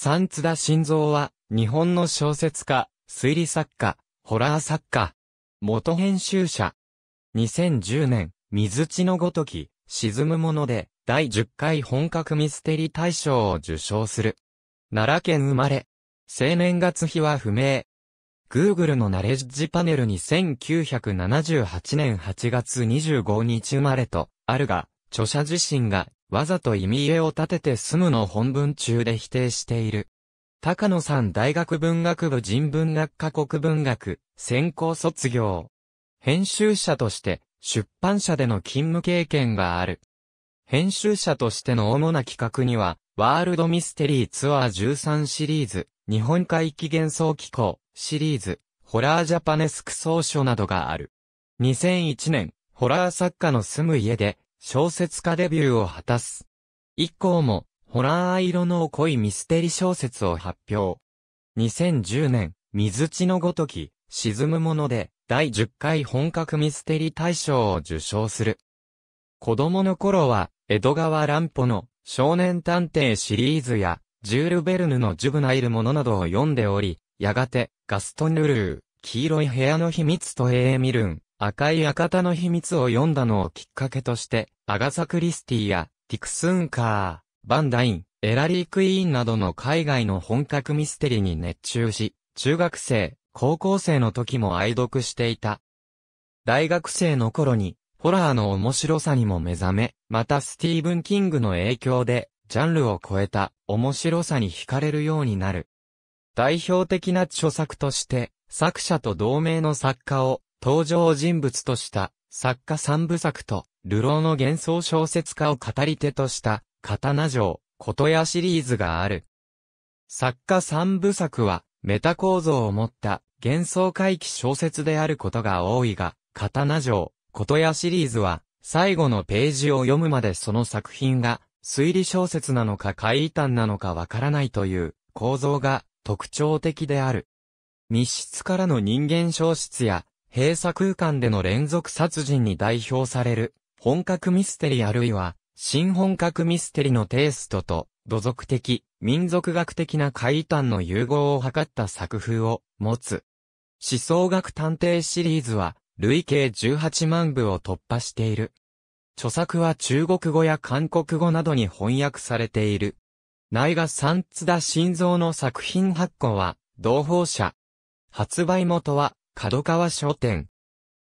三津田晋三は、日本の小説家、推理作家、ホラー作家、元編集者。2010年、水地のごとき、沈むもので、第10回本格ミステリー大賞を受賞する。奈良県生まれ。青年月日は不明。Google のナレッジパネルに1978年8月25日生まれと、あるが、著者自身がわざと意味絵を立てて済むの本文中で否定している。高野さん大学文学部人文学科国文学、専攻卒業。編集者として、出版社での勤務経験がある。編集者としての主な企画には、ワールドミステリーツアー13シリーズ、日本海域幻想機構シリーズ、ホラージャパネスク総書などがある。2001年、ホラー作家の住む家で、小説家デビューを果たす。以降も、ホラー色の濃いミステリ小説を発表。2010年、水地のごとき、沈むもので、第10回本格ミステリ大賞を受賞する。子供の頃は、江戸川乱歩の少年探偵シリーズや、ジュール・ベルヌのジュブナイルものなどを読んでおり、やがて、ガストン・ルルー、黄色い部屋の秘密とエーミルン、赤い館の秘密を読んだのをきっかけとして、アガサ・クリスティや、ティクスンカー、バンダイン、エラリー・クイーンなどの海外の本格ミステリーに熱中し、中学生、高校生の時も愛読していた。大学生の頃に、ホラーの面白さにも目覚め、またスティーブン・キングの影響で、ジャンルを超えた面白さに惹かれるようになる。代表的な著作として、作者と同名の作家を登場人物とした作家三部作と、流浪の幻想小説家を語り手とした刀城、琴屋シリーズがある。作家三部作は、メタ構造を持った幻想回帰小説であることが多いが、刀城、琴屋シリーズは、最後のページを読むまでその作品が、推理小説なのか怪異端なのかわからないという構造が特徴的である。密室からの人間消失や閉鎖空間での連続殺人に代表される、本格ミステリあるいは、新本格ミステリのテイストと、土俗的、民族学的な怪談の融合を図った作風を持つ。思想学探偵シリーズは、累計18万部を突破している。著作は中国語や韓国語などに翻訳されている。内賀三津田晋三の作品発行は、同胞者。発売元は、角川書店。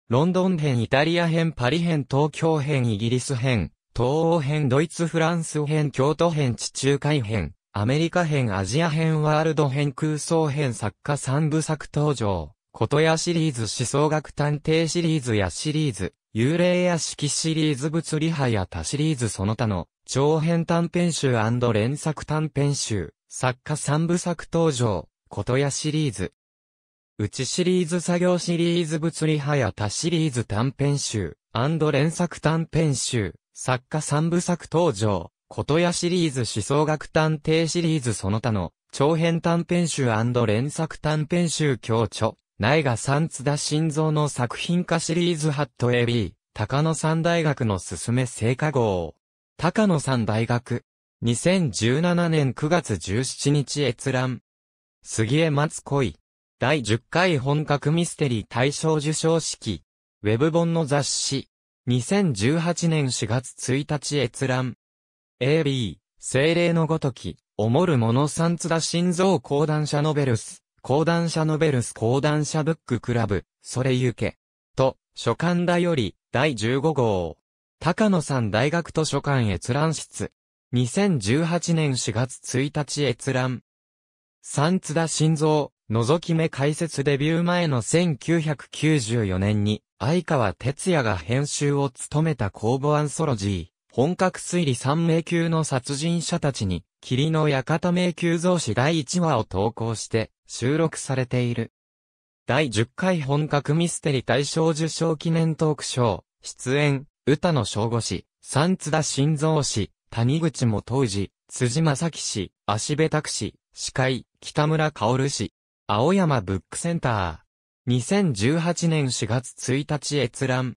ロンドン編、イタリア編、パリ編、東京編、イギリス編、東欧編、ドイツ、フランス編、京都編、地中海編、アメリカ編、アジア編、ワールド編、空想編、作家三部作登場。ことやシリーズ、思想学探偵シリーズやシリーズ、幽霊屋敷シリーズ、物理派や他シリーズその他の、長編短編集連作短編集、作家三部作登場、ことやシリーズ。うちシリーズ作業シリーズ物理派や他シリーズ短編集、連作短編集、作家三部作登場、ことやシリーズ思想学探偵シリーズその他の、長編短編集連作短編集強著、内賀三津田晋三の作品化シリーズハット AB、高野山大学のすすめ成果号。高野山大学。2017年9月17日閲覧。杉江松恋。第10回本格ミステリー大賞受賞式。ウェブ本の雑誌。2018年4月1日閲覧。AB、精霊のごとき、おもるものさ津田心臓講談社ノベルス、講談社ノベルス講談社ブッククラブ、それゆけ。と、書簡だより、第15号。高野さん大学図書館閲覧室。2018年4月1日閲覧。三津田心臓、覗き目解説デビュー前の1994年に、相川哲也が編集を務めた公募アンソロジー、本格推理三名級の殺人者たちに、霧の館名級増詞第1話を投稿して収録されている。第10回本格ミステリ大賞受賞記念トークショー、出演、歌の小五氏、三津田晋三氏、谷口も当時、辻正樹氏、足部拓氏、司会、北村薫氏、青山ブックセンター。2018年4月1日閲覧。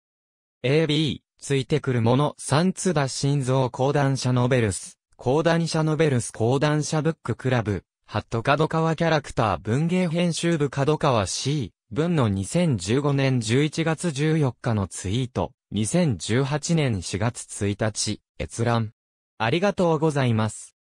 AB、ついてくるもの、三津田心臓講談社ノベルス、講談社ノベルス講談社ブッククラブ、ハット角川キャラクター文芸編集部角川 C、文の2015年11月14日のツイート、2018年4月1日、閲覧。ありがとうございます。